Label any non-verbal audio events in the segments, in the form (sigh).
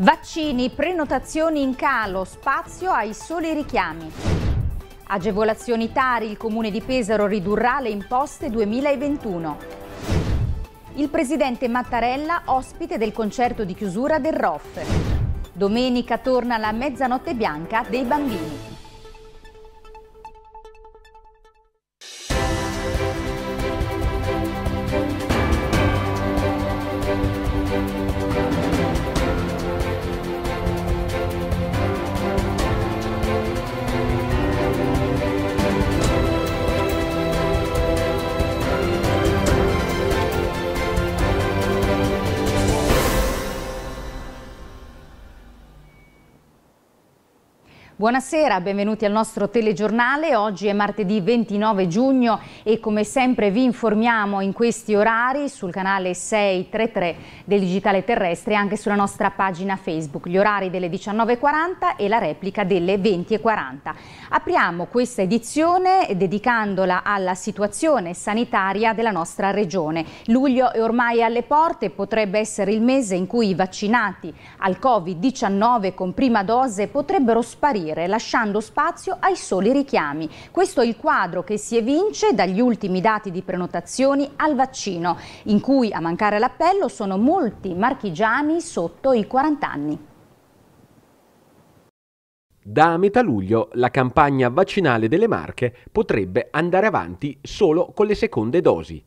Vaccini, prenotazioni in calo, spazio ai soli richiami. Agevolazioni Tari, il comune di Pesaro ridurrà le imposte 2021. Il presidente Mattarella, ospite del concerto di chiusura del ROF. Domenica torna la mezzanotte bianca dei bambini. Buonasera, benvenuti al nostro telegiornale. Oggi è martedì 29 giugno e come sempre vi informiamo in questi orari sul canale 633 del Digitale Terrestre e anche sulla nostra pagina Facebook. Gli orari delle 19.40 e la replica delle 20.40. Apriamo questa edizione dedicandola alla situazione sanitaria della nostra regione. Luglio è ormai alle porte, potrebbe essere il mese in cui i vaccinati al Covid-19 con prima dose potrebbero sparire apparire, lasciando spazio ai soli richiami. Questo è il quadro che si evince dagli ultimi dati di prenotazioni al vaccino, in cui a mancare l'appello sono molti marchigiani sotto i 40 anni. Da metà luglio la campagna vaccinale delle Marche potrebbe andare avanti solo con le seconde dosi.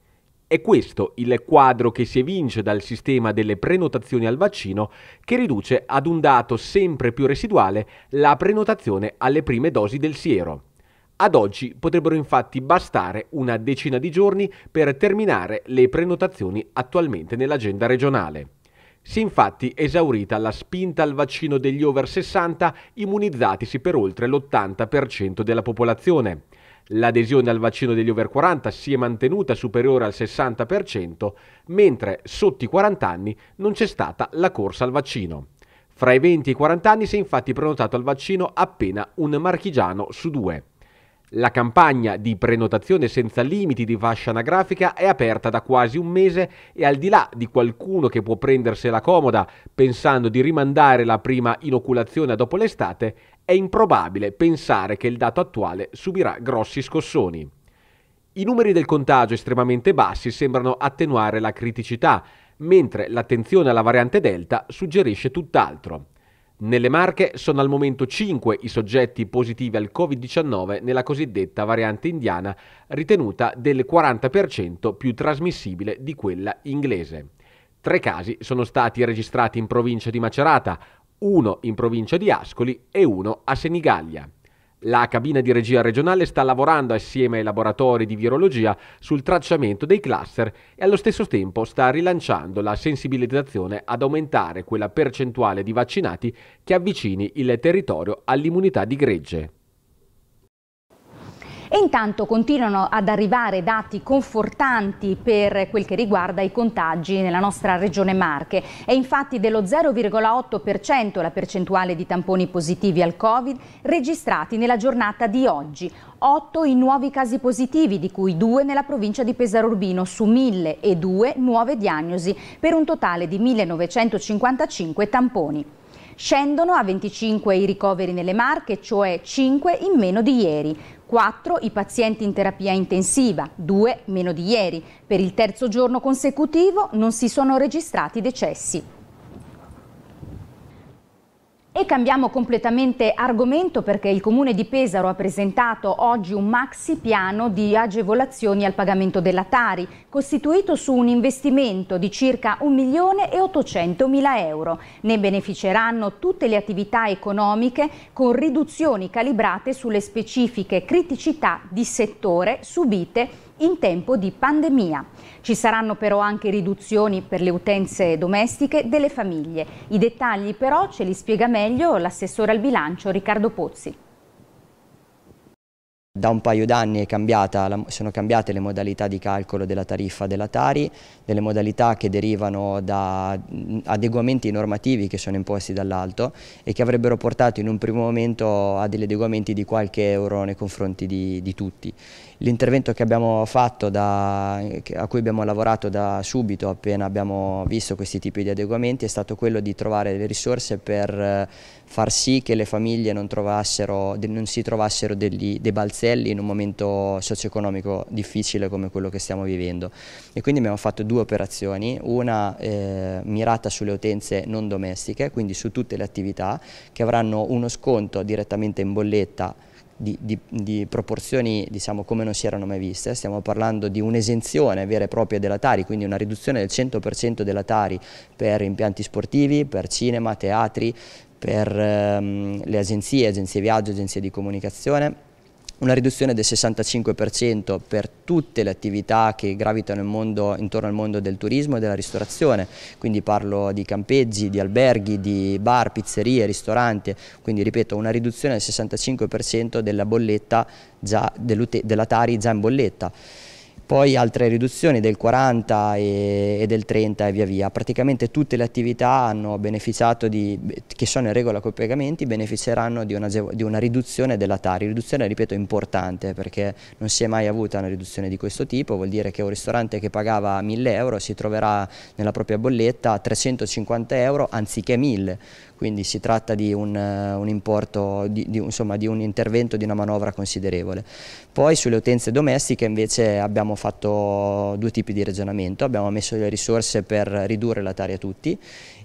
È questo il quadro che si evince dal sistema delle prenotazioni al vaccino che riduce ad un dato sempre più residuale la prenotazione alle prime dosi del siero. Ad oggi potrebbero infatti bastare una decina di giorni per terminare le prenotazioni attualmente nell'agenda regionale. Si è infatti esaurita la spinta al vaccino degli over 60 immunizzatisi per oltre l'80% della popolazione. L'adesione al vaccino degli over 40 si è mantenuta superiore al 60%, mentre sotto i 40 anni non c'è stata la corsa al vaccino. Fra i 20 e i 40 anni si è infatti prenotato al vaccino appena un marchigiano su due. La campagna di prenotazione senza limiti di fascia anagrafica è aperta da quasi un mese e al di là di qualcuno che può prendersela comoda pensando di rimandare la prima inoculazione dopo l'estate, è improbabile pensare che il dato attuale subirà grossi scossoni. I numeri del contagio estremamente bassi sembrano attenuare la criticità, mentre l'attenzione alla variante Delta suggerisce tutt'altro. Nelle Marche sono al momento 5 i soggetti positivi al Covid-19 nella cosiddetta variante indiana, ritenuta del 40% più trasmissibile di quella inglese. Tre casi sono stati registrati in provincia di Macerata, uno in provincia di Ascoli e uno a Senigallia. La cabina di regia regionale sta lavorando assieme ai laboratori di virologia sul tracciamento dei cluster e allo stesso tempo sta rilanciando la sensibilizzazione ad aumentare quella percentuale di vaccinati che avvicini il territorio all'immunità di gregge. E intanto continuano ad arrivare dati confortanti per quel che riguarda i contagi nella nostra regione Marche. È infatti dello 0,8% la percentuale di tamponi positivi al Covid registrati nella giornata di oggi. 8 i nuovi casi positivi, di cui 2 nella provincia di Pesaro Urbino, su 1002 nuove diagnosi, per un totale di 1955 tamponi. Scendono a 25 i ricoveri nelle Marche, cioè 5 in meno di ieri. 4 i pazienti in terapia intensiva, 2 meno di ieri. Per il terzo giorno consecutivo non si sono registrati decessi. E cambiamo completamente argomento perché il Comune di Pesaro ha presentato oggi un maxi piano di agevolazioni al pagamento della Tari, costituito su un investimento di circa 1.800.000 euro. Ne beneficeranno tutte le attività economiche con riduzioni calibrate sulle specifiche criticità di settore subite in tempo di pandemia. Ci saranno però anche riduzioni per le utenze domestiche delle famiglie. I dettagli però ce li spiega meglio l'assessore al bilancio Riccardo Pozzi. Da un paio d'anni sono cambiate le modalità di calcolo della tariffa della Tari, delle modalità che derivano da adeguamenti normativi che sono imposti dall'alto e che avrebbero portato in un primo momento a degli adeguamenti di qualche euro nei confronti di, di tutti. L'intervento a cui abbiamo lavorato da subito appena abbiamo visto questi tipi di adeguamenti è stato quello di trovare le risorse per far sì che le famiglie non, non si trovassero degli, dei balzelli in un momento socio-economico difficile come quello che stiamo vivendo. E quindi abbiamo fatto due operazioni, una eh, mirata sulle utenze non domestiche, quindi su tutte le attività che avranno uno sconto direttamente in bolletta di, di, di, proporzioni diciamo, come non si erano mai viste, stiamo parlando di un'esenzione vera e propria della Tari, quindi una riduzione del 100% della Tari per impianti sportivi, per cinema, teatri, per ehm, le agenzie, agenzie viaggio, agenzie di comunicazione una riduzione del 65% per tutte le attività che gravitano mondo, intorno al mondo del turismo e della ristorazione, quindi parlo di campeggi, di alberghi, di bar, pizzerie, ristoranti, quindi ripeto una riduzione del 65% della bolletta già, della Tari già in bolletta poi altre riduzioni del 40 e, e, del 30 e via via. Praticamente tutte le attività hanno beneficiato di, che sono in regola con i pagamenti beneficeranno di una, di una riduzione della Tari, riduzione ripeto importante perché non si è mai avuta una riduzione di questo tipo, vuol dire che un ristorante che pagava 1000 euro si troverà nella propria bolletta 350 euro anziché 1000 quindi si tratta di un, eh, un importo, di, di, insomma di un intervento, di una manovra considerevole. Poi sulle utenze domestiche invece abbiamo fatto due tipi di ragionamento, abbiamo messo le risorse per ridurre la tari a tutti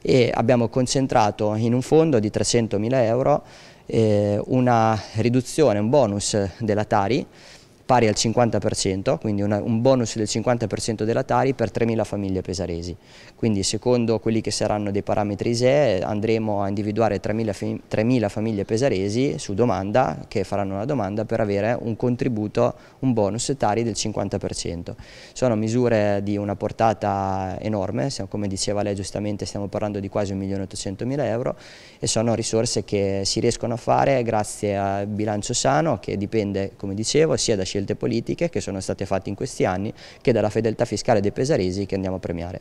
e abbiamo concentrato in un fondo di 300 mila euro eh, una riduzione, un bonus della Tari pari al 50%, quindi una, un bonus del 50% della Tari per 3.000 famiglie pesaresi. Quindi secondo quelli che saranno dei parametri ISEE andremo a individuare 3.000 famiglie pesaresi su domanda, che faranno la domanda per avere un contributo, un bonus Tari del 50%. Sono misure di una portata enorme, come diceva lei giustamente stiamo parlando di quasi 1.800.000 euro e sono risorse che si riescono a fare grazie al bilancio sano che dipende, come dicevo, sia da scelta scelte politiche che sono state fatte in questi anni che dalla fedeltà fiscale dei pesaresi che andiamo a premiare.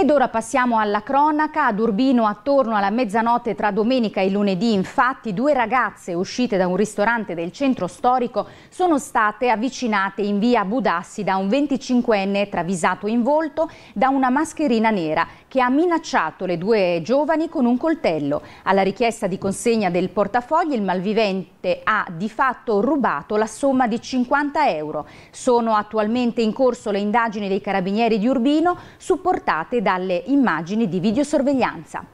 Ed ora passiamo alla cronaca. Ad Urbino, attorno alla mezzanotte tra domenica e lunedì, infatti, due ragazze uscite da un ristorante del centro storico sono state avvicinate in via Budassi da un 25enne travisato in volto da una mascherina nera che ha minacciato le due giovani con un coltello. Alla richiesta di consegna del portafogli, il malvivente ha di fatto rubato la somma di 50 euro. Sono attualmente in corso le indagini dei carabinieri di Urbino, supportate da dalle immagini di videosorveglianza.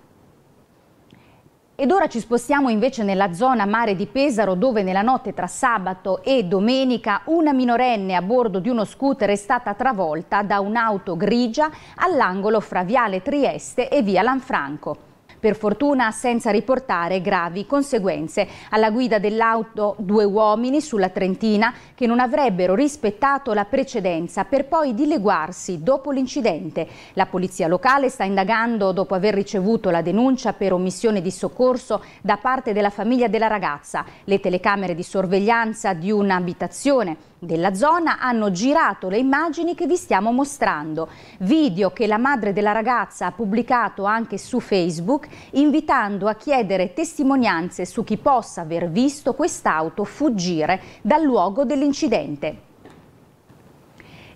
Ed ora ci spostiamo invece nella zona mare di Pesaro dove nella notte tra sabato e domenica una minorenne a bordo di uno scooter è stata travolta da un'auto grigia all'angolo fra Viale Trieste e Via Lanfranco per fortuna senza riportare gravi conseguenze. Alla guida dell'auto due uomini sulla Trentina che non avrebbero rispettato la precedenza per poi dileguarsi dopo l'incidente. La polizia locale sta indagando dopo aver ricevuto la denuncia per omissione di soccorso da parte della famiglia della ragazza. Le telecamere di sorveglianza di un'abitazione della zona hanno girato le immagini che vi stiamo mostrando, video che la madre della ragazza ha pubblicato anche su Facebook invitando a chiedere testimonianze su chi possa aver visto quest'auto fuggire dal luogo dell'incidente.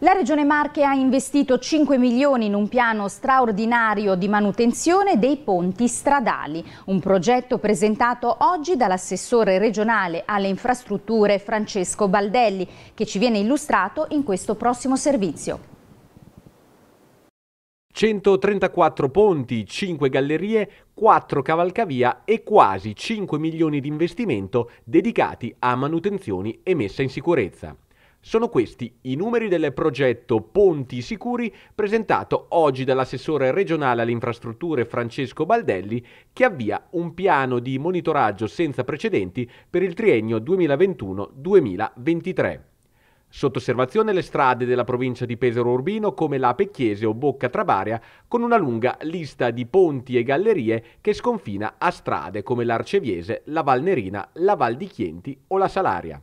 La Regione Marche ha investito 5 milioni in un piano straordinario di manutenzione dei ponti stradali, un progetto presentato oggi dall'assessore regionale alle infrastrutture Francesco Baldelli, che ci viene illustrato in questo prossimo servizio. 134 ponti, 5 gallerie, 4 cavalcavia e quasi 5 milioni di investimento dedicati a manutenzioni e messa in sicurezza. Sono questi i numeri del progetto Ponti Sicuri presentato oggi dall'assessore regionale alle infrastrutture Francesco Baldelli che avvia un piano di monitoraggio senza precedenti per il triennio 2021-2023. Sotto osservazione le strade della provincia di Pesaro Urbino come la Pecchiese o Bocca Trabaria con una lunga lista di ponti e gallerie che sconfina a strade come l'Arceviese, la Valnerina, la Val di Chienti o la Salaria.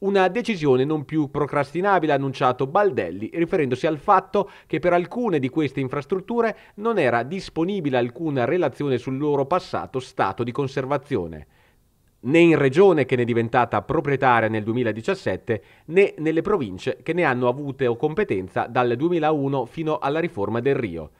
Una decisione non più procrastinabile ha annunciato Baldelli, riferendosi al fatto che per alcune di queste infrastrutture non era disponibile alcuna relazione sul loro passato stato di conservazione né in regione che ne è diventata proprietaria nel 2017, né nelle province che ne hanno avute o competenza dal 2001 fino alla riforma del Rio.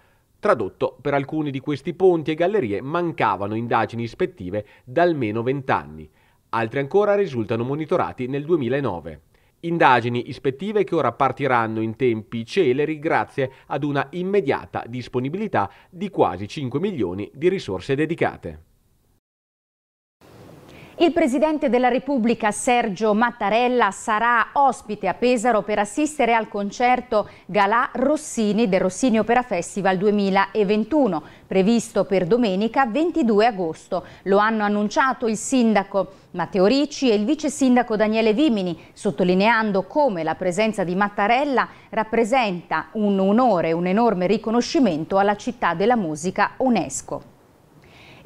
Tradotto, per alcuni di questi ponti e gallerie mancavano indagini ispettive da almeno vent'anni altri ancora risultano monitorati nel 2009. Indagini ispettive che ora partiranno in tempi celeri grazie ad una immediata disponibilità di quasi 5 milioni di risorse dedicate. Il Presidente della Repubblica Sergio Mattarella sarà ospite a Pesaro per assistere al concerto Galà Rossini del Rossini Opera Festival 2021, previsto per domenica 22 agosto. Lo hanno annunciato il sindaco Matteo Ricci e il vice sindaco Daniele Vimini, sottolineando come la presenza di Mattarella rappresenta un onore, un enorme riconoscimento alla città della musica UNESCO.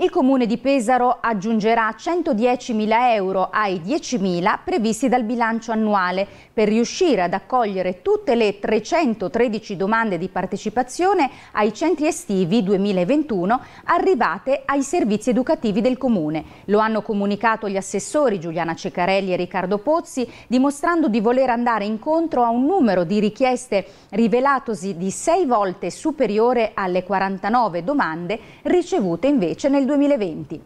Il comune di Pesaro aggiungerà 110.000 euro ai 10.000 previsti dal bilancio annuale per riuscire ad accogliere tutte le 313 domande di partecipazione ai centri estivi 2021 arrivate ai servizi educativi del comune. Lo hanno comunicato gli assessori Giuliana Ceccarelli e Riccardo Pozzi dimostrando di voler andare incontro a un numero di richieste rivelatosi di 6 volte superiore alle 49 domande ricevute invece nel 2021. 2020.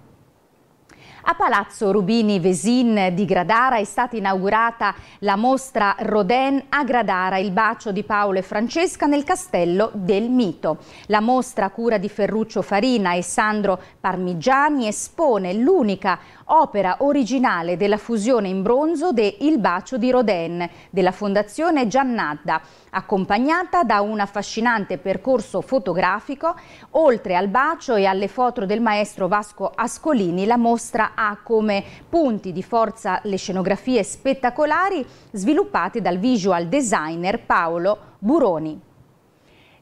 A Palazzo Rubini Vesin di Gradara è stata inaugurata la mostra Rodin a Gradara, il bacio di Paolo e Francesca nel castello del mito. La mostra a cura di Ferruccio Farina e Sandro Parmigiani espone l'unica opera originale della fusione in bronzo de Il Bacio di Rodin della Fondazione Giannadda, accompagnata da un affascinante percorso fotografico. Oltre al bacio e alle foto del maestro Vasco Ascolini, la mostra ha come punti di forza le scenografie spettacolari sviluppate dal visual designer Paolo Buroni.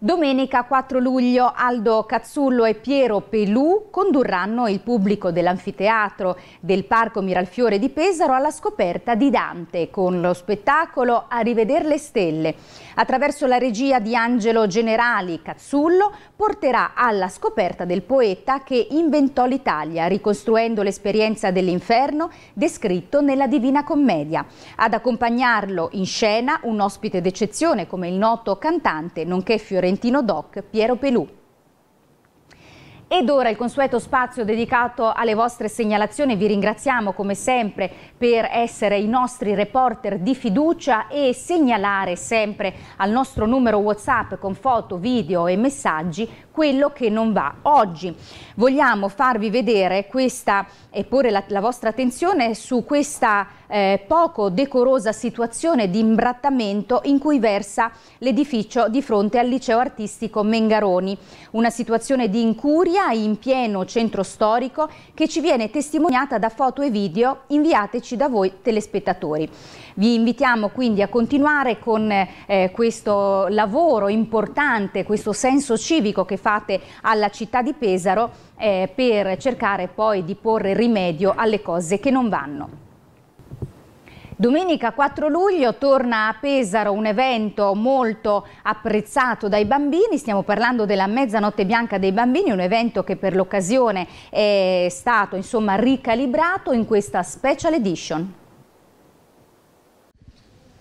Domenica 4 luglio Aldo Cazzullo e Piero Pelù condurranno il pubblico dell'anfiteatro del Parco Miralfiore di Pesaro alla scoperta di Dante con lo spettacolo A rivedere le stelle. Attraverso la regia di Angelo Generali, Cazzullo porterà alla scoperta del poeta che inventò l'Italia, ricostruendo l'esperienza dell'inferno descritto nella Divina Commedia. Ad accompagnarlo in scena un ospite d'eccezione come il noto cantante, nonché fiorentino Trentino Doc Piero Pelù. Ed ora il consueto spazio dedicato alle vostre segnalazioni. Vi ringraziamo come sempre per essere i nostri reporter di fiducia e segnalare sempre al nostro numero WhatsApp con foto, video e messaggi quello che non va. Oggi vogliamo farvi vedere questa e porre la, la vostra attenzione su questa eh, poco decorosa situazione di imbrattamento in cui versa l'edificio di fronte al liceo artistico Mengaroni. Una situazione di incuria in pieno centro storico che ci viene testimoniata da foto e video inviateci da voi telespettatori. Vi invitiamo quindi a continuare con eh, questo lavoro importante, questo senso civico che fate alla città di Pesaro eh, per cercare poi di porre rimedio alle cose che non vanno. Domenica 4 luglio torna a Pesaro un evento molto apprezzato dai bambini, stiamo parlando della mezzanotte bianca dei bambini, un evento che per l'occasione è stato insomma, ricalibrato in questa special edition.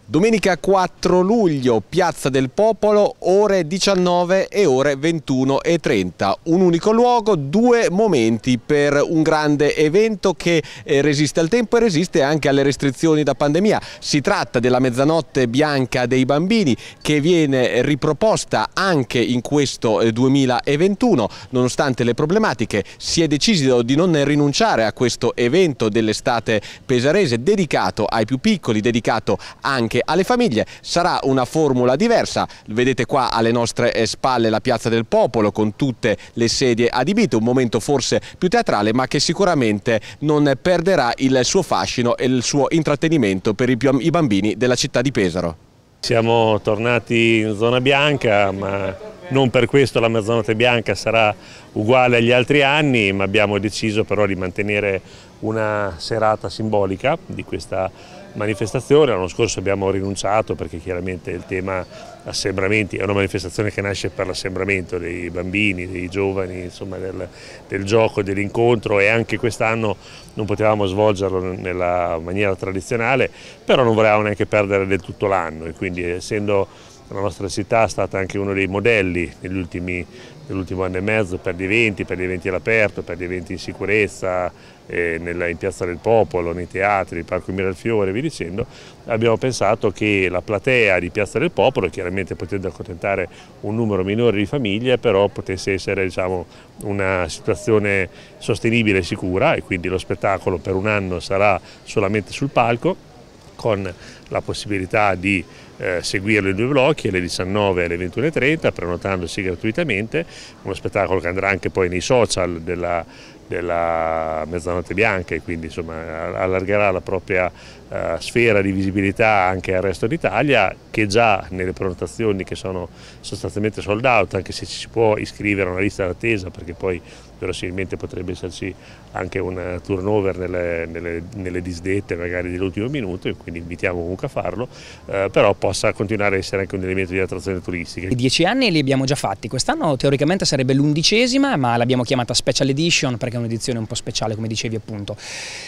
Domenica 4 luglio, Piazza del Popolo, ore 19 e ore 21 e 30. Un unico luogo, due momenti per un grande evento che eh, resiste al tempo e resiste anche alle restrizioni da pandemia. Si tratta della mezzanotte bianca dei bambini che viene riproposta anche in questo 2021. Eh, Nonostante le problematiche si è deciso di non rinunciare a questo evento dell'estate pesarese dedicato ai più piccoli, dedicato anche alle famiglie. Sarà una formula diversa, vedete qua alle nostre eh, spalle la Piazza del Popolo con tutte le sedie adibite, un momento forse più teatrale ma che sicuramente non perderà il suo fascino e il suo intrattenimento per i bambini della città di Pesaro. Siamo tornati in zona bianca ma non per questo la mezzanotte bianca sarà uguale agli altri anni, ma abbiamo deciso però di mantenere una serata simbolica di questa manifestazione, l'anno scorso abbiamo rinunciato perché chiaramente il tema assembramenti è una manifestazione che nasce per l'assembramento dei bambini, dei giovani, insomma del, del gioco, dell'incontro e anche quest'anno non potevamo svolgerlo nella maniera tradizionale, però non volevamo neanche perdere del tutto l'anno e quindi essendo la nostra città è stata anche uno dei modelli negli ultimi anni nell'ultimo anno e mezzo per gli eventi, per gli eventi all'aperto, per gli eventi in sicurezza, eh, nella, in Piazza del Popolo, nei teatri, il Parco Miralfiore e via dicendo, abbiamo pensato che la platea di Piazza del Popolo, chiaramente potendo accontentare un numero minore di famiglie, però potesse essere diciamo, una situazione sostenibile e sicura e quindi lo spettacolo per un anno sarà solamente sul palco con la possibilità di eh, seguirlo in due blocchi alle 19 e alle 21.30 prenotandosi gratuitamente, uno spettacolo che andrà anche poi nei social della, della Mezzanotte Bianca e quindi insomma allargerà la propria eh, sfera di visibilità anche al resto d'Italia che già nelle prenotazioni che sono sostanzialmente sold out, anche se ci si può iscrivere a una lista d'attesa perché poi verosimilmente potrebbe esserci anche un eh, turnover nelle, nelle, nelle disdette magari dell'ultimo minuto e quindi invitiamo comunque a farlo, eh, però possa continuare a essere anche un elemento di attrazione turistica. I dieci anni li abbiamo già fatti, quest'anno teoricamente sarebbe l'undicesima ma l'abbiamo chiamata Special Edition perché è un'edizione un po' speciale come dicevi appunto.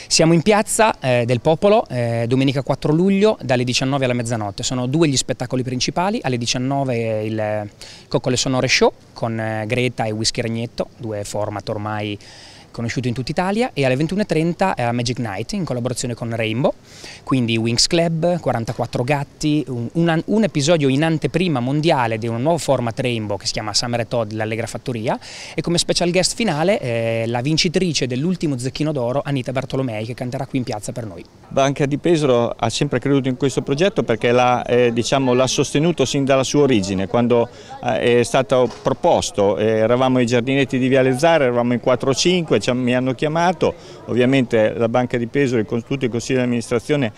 Siamo in piazza eh, del popolo, eh, eh, domenica 4 luglio dalle 19 alla mezzanotte. Sono due gli spettacoli principali, alle 19 eh, il eh, Coccole Sonore Show con eh, Greta e Whisky Ragnetto, due format ormai conosciuto in tutta Italia, e alle 21.30 è la Magic Night in collaborazione con Rainbow, quindi Wings Club, 44 gatti, un, un, un episodio in anteprima mondiale di un nuovo format Rainbow che si chiama Summer at Todd, l'Allegra Fattoria, e come special guest finale eh, la vincitrice dell'ultimo Zecchino d'Oro, Anita Bartolomei, che canterà qui in piazza per noi. Banca di Pesaro ha sempre creduto in questo progetto perché l'ha eh, diciamo, sostenuto sin dalla sua origine, quando eh, è stato proposto, eh, eravamo ai giardinetti di Viale Zara, eravamo in 4-5, mi hanno chiamato, ovviamente la Banca di Pesaro e tutto il Consiglio di amministrazione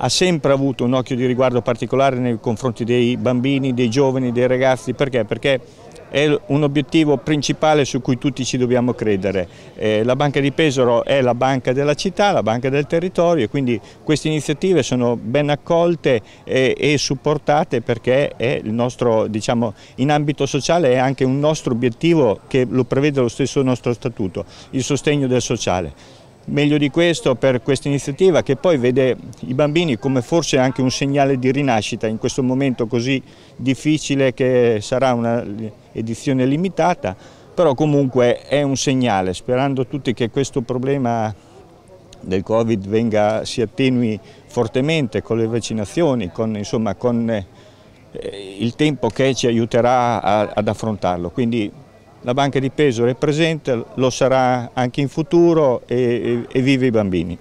ha sempre avuto un occhio di riguardo particolare nei confronti dei bambini, dei giovani, dei ragazzi, perché? Perché è un obiettivo principale su cui tutti ci dobbiamo credere. Eh, la Banca di Pesaro è la banca della città, la banca del territorio e quindi queste iniziative sono ben accolte e, e supportate perché nostro, diciamo, in ambito sociale è anche un nostro obiettivo che lo prevede lo stesso nostro statuto, il sostegno del sociale meglio di questo per questa iniziativa che poi vede i bambini come forse anche un segnale di rinascita in questo momento così difficile che sarà un'edizione limitata, però comunque è un segnale, sperando tutti che questo problema del Covid venga, si attenui fortemente con le vaccinazioni, con, insomma, con eh, il tempo che ci aiuterà a, ad affrontarlo. Quindi la banca di peso è presente, lo sarà anche in futuro e, e, e vive i bambini.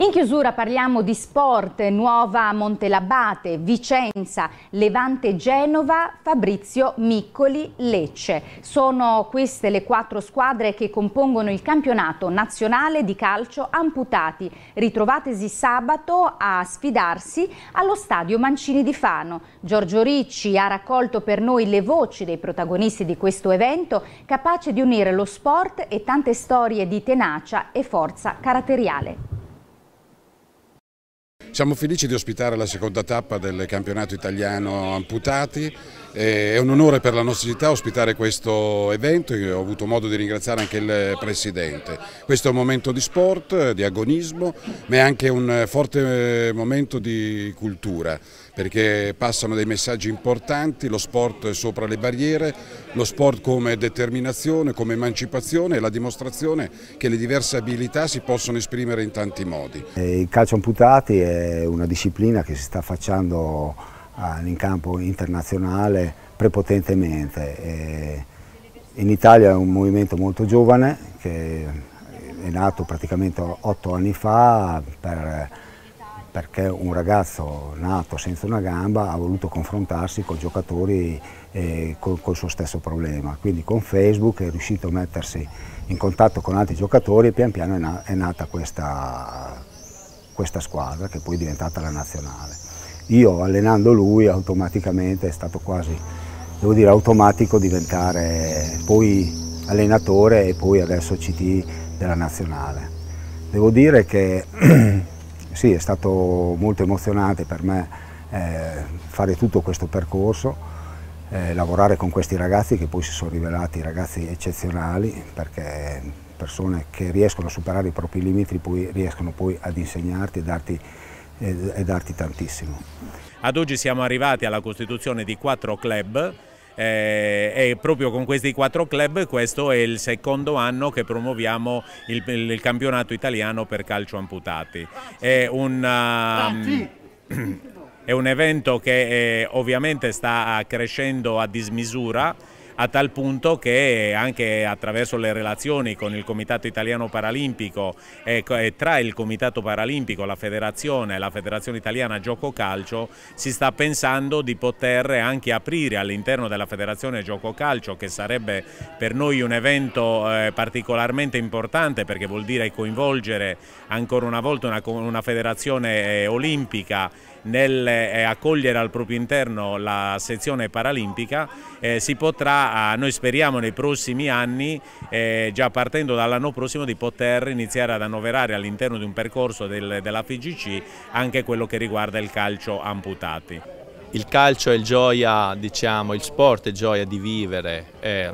In chiusura parliamo di sport, Nuova Montelabate, Vicenza, Levante Genova, Fabrizio Miccoli, Lecce. Sono queste le quattro squadre che compongono il campionato nazionale di calcio amputati, ritrovatesi sabato a sfidarsi allo stadio Mancini di Fano. Giorgio Ricci ha raccolto per noi le voci dei protagonisti di questo evento, capace di unire lo sport e tante storie di tenacia e forza caratteriale. Siamo felici di ospitare la seconda tappa del campionato italiano amputati eh, è un onore per la nostra città ospitare questo evento e ho avuto modo di ringraziare anche il Presidente. Questo è un momento di sport, di agonismo, ma è anche un forte eh, momento di cultura perché passano dei messaggi importanti, lo sport è sopra le barriere, lo sport come determinazione, come emancipazione e la dimostrazione che le diverse abilità si possono esprimere in tanti modi. Eh, il calcio amputati è una disciplina che si sta facendo all'incampo ah, internazionale prepotentemente. in Italia è un movimento molto giovane che è nato praticamente otto anni fa per, perché un ragazzo nato senza una gamba ha voluto confrontarsi con giocatori eh, col, col suo stesso problema. Quindi con Facebook è riuscito a mettersi in contatto con altri giocatori e pian piano è, na è nata questa, questa squadra che poi è diventata la nazionale io allenando lui automaticamente è stato quasi, devo dire, automatico diventare poi allenatore e poi adesso CT della nazionale. Devo dire che (clears throat) sì, è stato molto emozionante per me eh, fare tutto questo percorso, eh, lavorare con questi ragazzi che poi si sono rivelati ragazzi eccezionali perché persone che riescono a superare i propri limiti poi riescono poi ad insegnarti e darti e, darti tantissimo. Ad oggi siamo arrivati alla costituzione di quattro club eh, e proprio con questi quattro club questo è il secondo anno che promuoviamo il, il campionato italiano per calcio amputati. È un, uh, (clears throat) è un evento che eh, ovviamente sta crescendo a dismisura a tal punto che anche attraverso le relazioni con il Comitato Italiano Paralimpico e eh, eh, tra il Comitato Paralimpico, la Federazione e la Federazione Italiana Gioco Calcio si sta pensando di poter anche aprire all'interno della Federazione Gioco Calcio che sarebbe per noi un evento eh, particolarmente importante perché vuol dire coinvolgere ancora una volta una, federazione olimpica nel eh, accogliere al proprio interno la sezione paralimpica eh, si potrà, noi speriamo nei prossimi anni, eh, già partendo dall'anno prossimo, di poter iniziare ad annoverare all'interno di un percorso del, della FGC anche quello che riguarda il calcio amputati. Il calcio è gioia, diciamo, il sport è gioia di vivere, è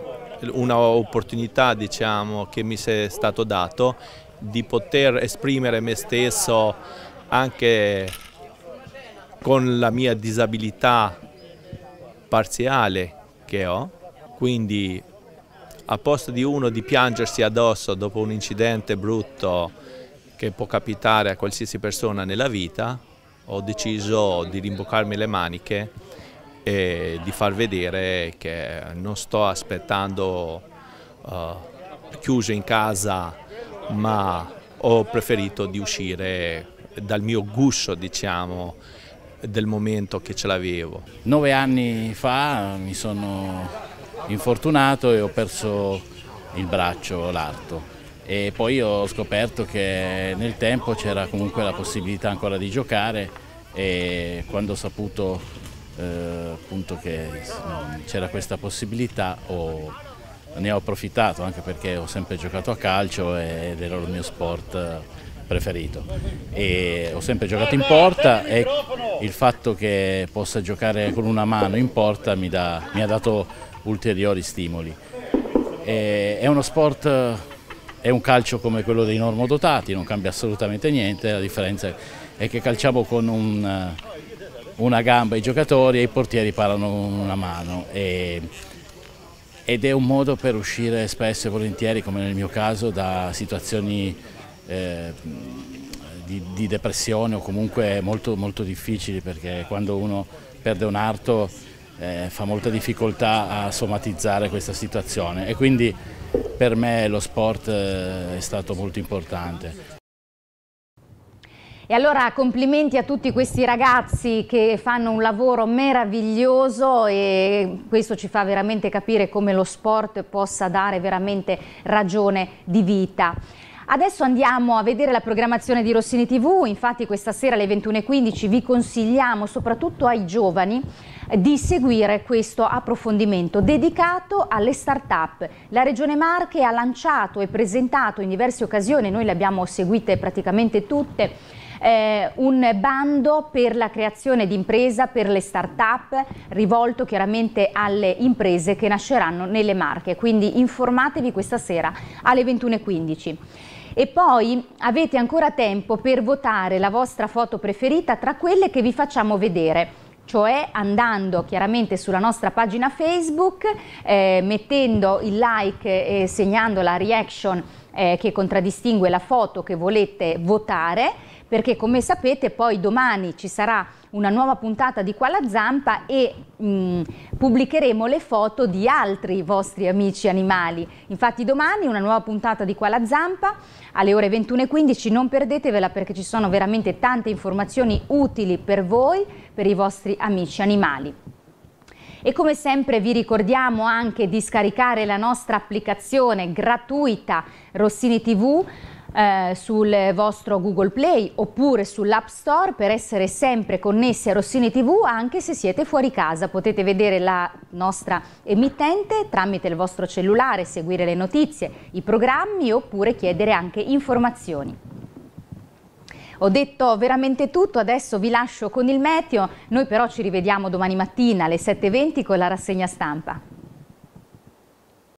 un'opportunità diciamo, che mi è stato dato di poter esprimere me stesso anche con la mia disabilità parziale che ho, quindi a posto di uno di piangersi addosso dopo un incidente brutto che può capitare a qualsiasi persona nella vita, ho deciso di rimboccarmi le maniche e di far vedere che non sto aspettando uh, chiuso in casa, ma ho preferito di uscire dal mio guscio, diciamo, del momento che ce l'avevo. Nove anni fa mi sono infortunato e ho perso il braccio, l'arto e poi ho scoperto che nel tempo c'era comunque la possibilità ancora di giocare e quando ho saputo eh, che c'era questa possibilità ho, ne ho approfittato anche perché ho sempre giocato a calcio ed era il mio sport preferito e ho sempre giocato in porta e il fatto che possa giocare con una mano in porta mi, da, mi ha dato ulteriori stimoli. E è uno sport, è un calcio come quello dei normodotati, non cambia assolutamente niente, la differenza è che calciamo con un, una gamba i giocatori e i portieri parlano con una mano. E, ed è un modo per uscire spesso e volentieri, come nel mio caso, da situazioni eh, di, di, depressione o comunque molto, molto difficili perché quando uno perde un arto eh, fa molta difficoltà a somatizzare questa situazione e quindi per me lo sport eh, è stato molto importante. E allora complimenti a tutti questi ragazzi che fanno un lavoro meraviglioso e questo ci fa veramente capire come lo sport possa dare veramente ragione di vita. Adesso andiamo a vedere la programmazione di Rossini TV, infatti questa sera alle 21.15 vi consigliamo soprattutto ai giovani di seguire questo approfondimento dedicato alle start-up. La Regione Marche ha lanciato e presentato in diverse occasioni, noi le abbiamo seguite praticamente tutte, eh, un bando per la creazione di impresa per le start-up rivolto chiaramente alle imprese che nasceranno nelle Marche. Quindi informatevi questa sera alle 21.15. E poi avete ancora tempo per votare la vostra foto preferita tra quelle che vi facciamo vedere cioè andando chiaramente sulla nostra pagina Facebook, eh, mettendo il like e segnando la reaction eh, che contraddistingue la foto che volete votare perché come sapete poi domani ci sarà una nuova puntata di Qua la Zampa e mh, mm, pubblicheremo le foto di altri vostri amici animali. Infatti domani una nuova puntata di Qua la Zampa alle ore 21.15, non perdetevela perché ci sono veramente tante informazioni utili per voi, per i vostri amici animali. E come sempre vi ricordiamo anche di scaricare la nostra applicazione gratuita Rossini TV eh, sul vostro Google Play oppure sull'App Store per essere sempre connessi a Rossini TV anche se siete fuori casa. Potete vedere la nostra emittente tramite il vostro cellulare, seguire le notizie, i programmi oppure chiedere anche informazioni. Ho detto veramente tutto, adesso vi lascio con il meteo, noi però ci rivediamo domani mattina alle 7.20 con la rassegna stampa.